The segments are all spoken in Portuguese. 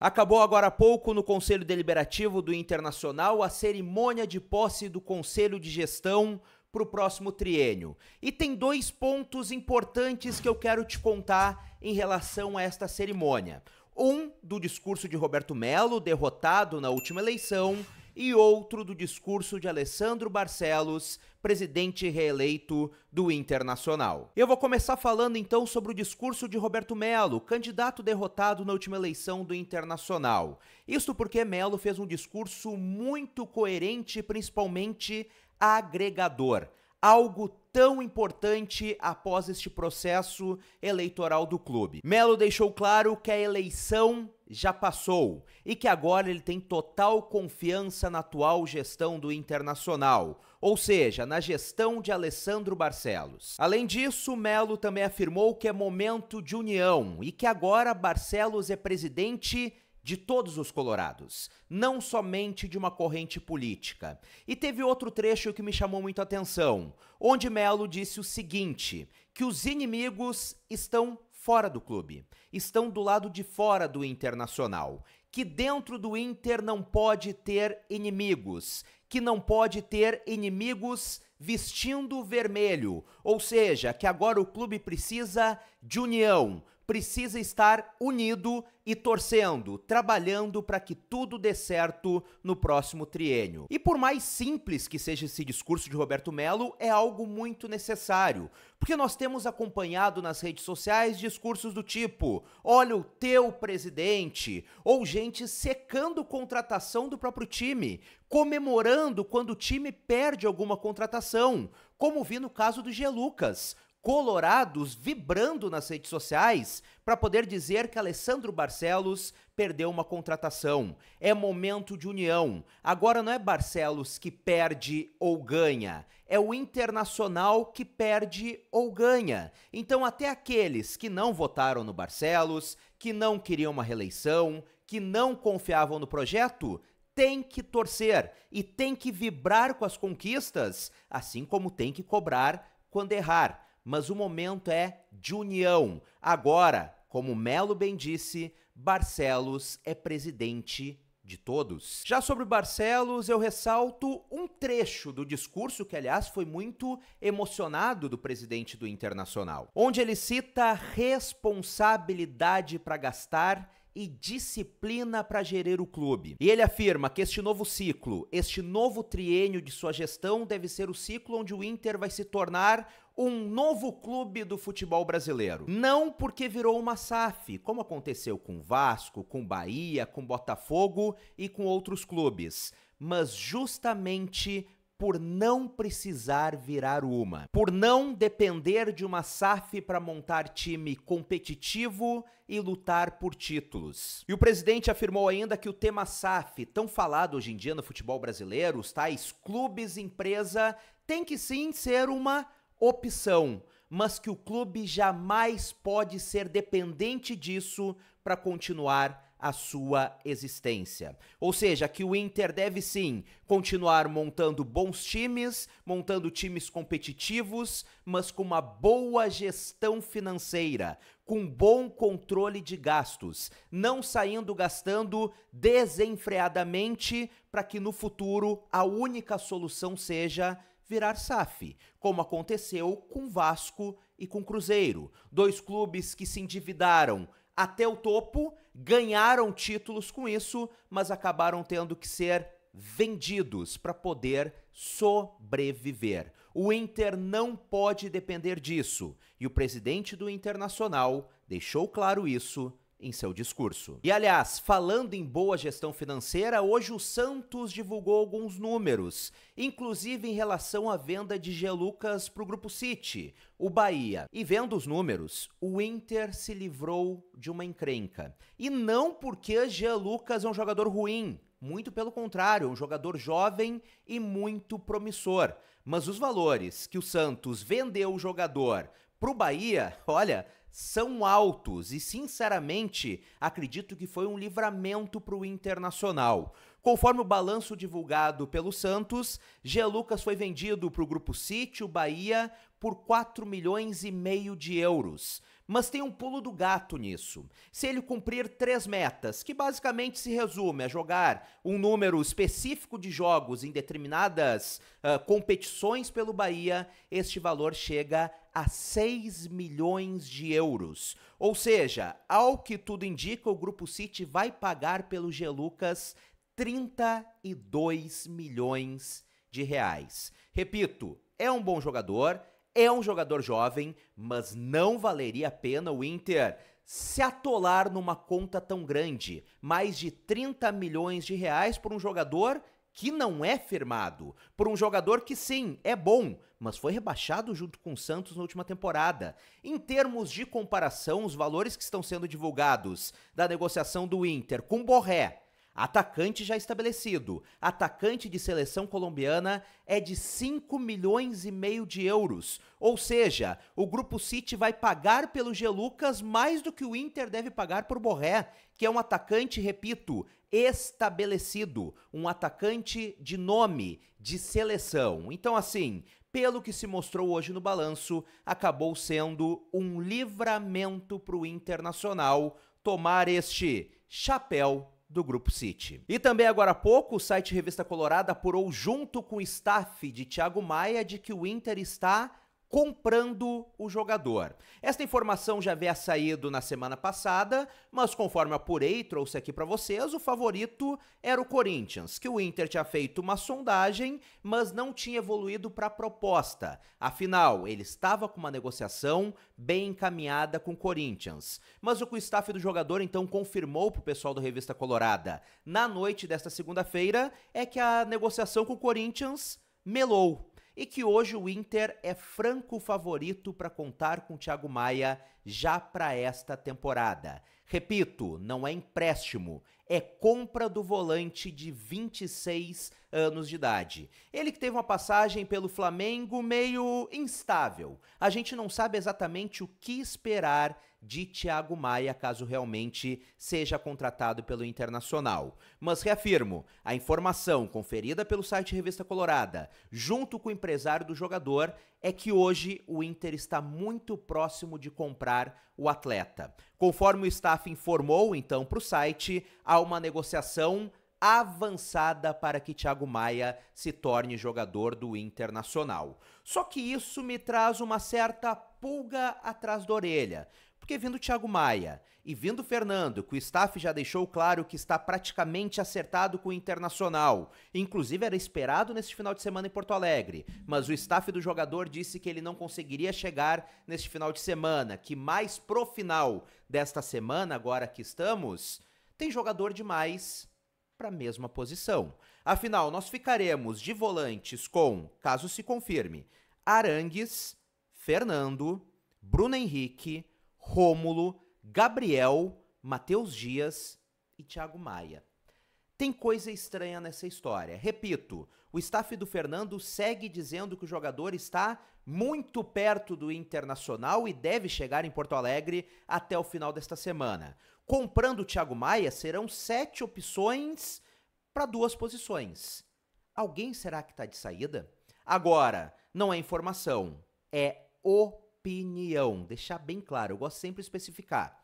Acabou agora há pouco no Conselho Deliberativo do Internacional a cerimônia de posse do Conselho de Gestão para o próximo triênio. E tem dois pontos importantes que eu quero te contar em relação a esta cerimônia. Um, do discurso de Roberto Melo, derrotado na última eleição, e outro do discurso de Alessandro Barcelos, presidente reeleito do Internacional. Eu vou começar falando então sobre o discurso de Roberto Melo, candidato derrotado na última eleição do Internacional. Isto porque Melo fez um discurso muito coerente, principalmente agregador algo tão importante após este processo eleitoral do clube. Melo deixou claro que a eleição já passou e que agora ele tem total confiança na atual gestão do Internacional, ou seja, na gestão de Alessandro Barcelos. Além disso, Melo também afirmou que é momento de união e que agora Barcelos é presidente de todos os colorados, não somente de uma corrente política. E teve outro trecho que me chamou muito a atenção, onde Melo disse o seguinte: que os inimigos estão fora do clube, estão do lado de fora do Internacional, que dentro do Inter não pode ter inimigos, que não pode ter inimigos vestindo vermelho, ou seja, que agora o clube precisa de união, precisa estar unido e torcendo, trabalhando para que tudo dê certo no próximo triênio. E por mais simples que seja esse discurso de Roberto Melo, é algo muito necessário, porque nós temos acompanhado nas redes sociais discursos do tipo: olha o teu presidente, ou gente secando contratação do próprio time, comemorando quando o time perde alguma contratação, como vi no caso do G. Lucas colorados vibrando nas redes sociais para poder dizer que Alessandro Barcelos perdeu uma contratação. É momento de união. Agora não é Barcelos que perde ou ganha, é o Internacional que perde ou ganha. Então, até aqueles que não votaram no Barcelos, que não queriam uma reeleição, que não confiavam no projeto, tem que torcer e tem que vibrar com as conquistas, assim como tem que cobrar quando errar mas o momento é de união. Agora, como Melo bem disse, Barcelos é presidente de todos. Já sobre Barcelos, eu ressalto um trecho do discurso que, aliás, foi muito emocionado do presidente do Internacional, onde ele cita responsabilidade para gastar e disciplina para gerir o clube. E ele afirma que este novo ciclo, este novo triênio de sua gestão deve ser o ciclo onde o Inter vai se tornar um novo clube do futebol brasileiro. Não porque virou uma SAF, como aconteceu com Vasco, com Bahia, com Botafogo e com outros clubes, mas justamente por não precisar virar uma, por não depender de uma SAF para montar time competitivo e lutar por títulos. E o presidente afirmou ainda que o tema SAF, tão falado hoje em dia no futebol brasileiro, os tais clubes empresa, tem que sim ser uma opção, mas que o clube jamais pode ser dependente disso para continuar a sua existência. Ou seja, que o Inter deve sim continuar montando bons times, montando times competitivos, mas com uma boa gestão financeira, com bom controle de gastos, não saindo gastando desenfreadamente para que no futuro a única solução seja virar SAF, como aconteceu com Vasco e com Cruzeiro, dois clubes que se endividaram até o topo, ganharam títulos com isso, mas acabaram tendo que ser vendidos para poder sobreviver. O Inter não pode depender disso, e o presidente do Internacional deixou claro isso em seu discurso. E aliás, falando em boa gestão financeira, hoje o Santos divulgou alguns números, inclusive em relação à venda de Gelucas para o Grupo City, o Bahia. E vendo os números, o Inter se livrou de uma encrenca. E não porque Gelucas é um jogador ruim, muito pelo contrário, é um jogador jovem e muito promissor. Mas os valores que o Santos vendeu o jogador para o Bahia, olha, são altos e, sinceramente, acredito que foi um livramento para o Internacional. Conforme o balanço divulgado pelo Santos, Gia Lucas foi vendido para o Grupo Sítio Bahia por 4 milhões e meio de euros. Mas tem um pulo do gato nisso. Se ele cumprir três metas, que basicamente se resume a jogar um número específico de jogos em determinadas uh, competições pelo Bahia, este valor chega a 6 milhões de euros. Ou seja, ao que tudo indica, o Grupo City vai pagar pelo G. Lucas 32 milhões de reais. Repito, é um bom jogador, é um jogador jovem, mas não valeria a pena o Inter se atolar numa conta tão grande, mais de 30 milhões de reais por um jogador que não é firmado, por um jogador que sim, é bom, mas foi rebaixado junto com o Santos na última temporada. Em termos de comparação, os valores que estão sendo divulgados da negociação do Inter com Borré, Atacante já estabelecido. Atacante de seleção colombiana é de 5 milhões e meio de euros. Ou seja, o Grupo City vai pagar pelo G. Lucas mais do que o Inter deve pagar por Borré, que é um atacante, repito, estabelecido, um atacante de nome, de seleção. Então, assim, pelo que se mostrou hoje no balanço, acabou sendo um livramento para o Internacional tomar este chapéu do Grupo City. E também agora há pouco, o site Revista Colorada apurou junto com o staff de Thiago Maia de que o Inter está comprando o jogador. Esta informação já havia saído na semana passada, mas conforme apurei e trouxe aqui para vocês, o favorito era o Corinthians, que o Inter tinha feito uma sondagem, mas não tinha evoluído para a proposta. Afinal, ele estava com uma negociação bem encaminhada com o Corinthians. Mas o que o staff do jogador então confirmou para o pessoal do Revista Colorada na noite desta segunda-feira é que a negociação com o Corinthians melou e que hoje o Inter é franco favorito para contar com Thiago Maia já para esta temporada. Repito, não é empréstimo, é compra do volante de 26 anos de idade. Ele que teve uma passagem pelo Flamengo meio instável. A gente não sabe exatamente o que esperar de Thiago Maia caso realmente seja contratado pelo Internacional. Mas reafirmo, a informação conferida pelo site Revista Colorada, junto com o empresário do jogador, é que hoje o Inter está muito próximo de comprar o atleta. Conforme o staff informou então para o site, há uma negociação avançada para que Thiago Maia se torne jogador do Internacional. Só que isso me traz uma certa pulga atrás da orelha, porque vindo o Thiago Maia e vindo o Fernando, que o staff já deixou claro que está praticamente acertado com o Internacional, inclusive era esperado neste final de semana em Porto Alegre, mas o staff do jogador disse que ele não conseguiria chegar neste final de semana, que mais pro final desta semana, agora que estamos, tem jogador demais para a mesma posição. Afinal, nós ficaremos de volantes com, caso se confirme, Arangues, Fernando, Bruno Henrique, Rômulo, Gabriel, Matheus Dias e Thiago Maia. Tem coisa estranha nessa história. Repito, o staff do Fernando segue dizendo que o jogador está muito perto do Internacional e deve chegar em Porto Alegre até o final desta semana. Comprando o Thiago Maia, serão sete opções para duas posições. Alguém será que está de saída? Agora, não é informação, é o opinião, deixar bem claro, eu gosto sempre de especificar.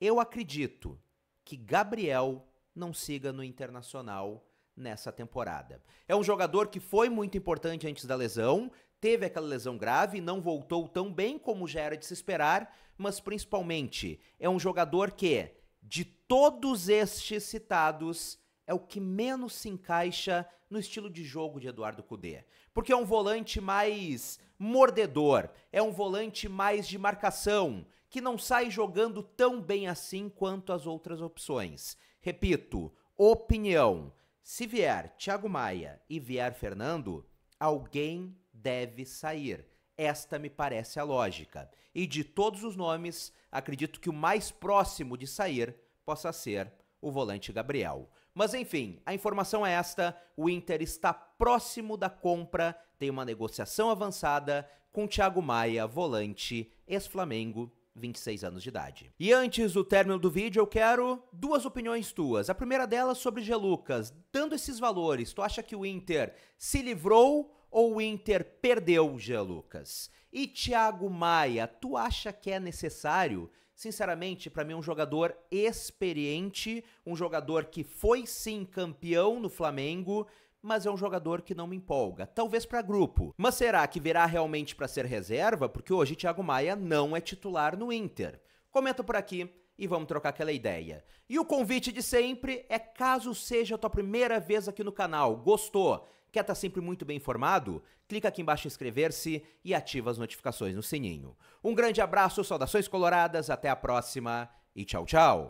Eu acredito que Gabriel não siga no Internacional nessa temporada. É um jogador que foi muito importante antes da lesão, teve aquela lesão grave, não voltou tão bem como já era de se esperar, mas principalmente é um jogador que, de todos estes citados, é o que menos se encaixa no estilo de jogo de Eduardo Cudê. Porque é um volante mais mordedor, é um volante mais de marcação, que não sai jogando tão bem assim quanto as outras opções. Repito, opinião. Se vier Thiago Maia e vier Fernando, alguém deve sair. Esta me parece a lógica. E de todos os nomes, acredito que o mais próximo de sair possa ser o volante Gabriel. Mas enfim, a informação é esta: o Inter está próximo da compra, tem uma negociação avançada com Thiago Maia, volante, ex-Flamengo, 26 anos de idade. E antes do término do vídeo, eu quero duas opiniões tuas. A primeira delas sobre Gelucas. Dando esses valores, tu acha que o Inter se livrou ou o Inter perdeu Gelucas? E Thiago Maia, tu acha que é necessário sinceramente, para mim, é um jogador experiente, um jogador que foi sim campeão no Flamengo, mas é um jogador que não me empolga. Talvez para grupo. Mas será que virá realmente para ser reserva? Porque hoje Thiago Maia não é titular no Inter. Comenta por aqui e vamos trocar aquela ideia. E o convite de sempre é caso seja a tua primeira vez aqui no canal, gostou? Quer estar tá sempre muito bem informado? Clica aqui embaixo em inscrever-se e ativa as notificações no sininho. Um grande abraço, saudações coloradas, até a próxima e tchau, tchau!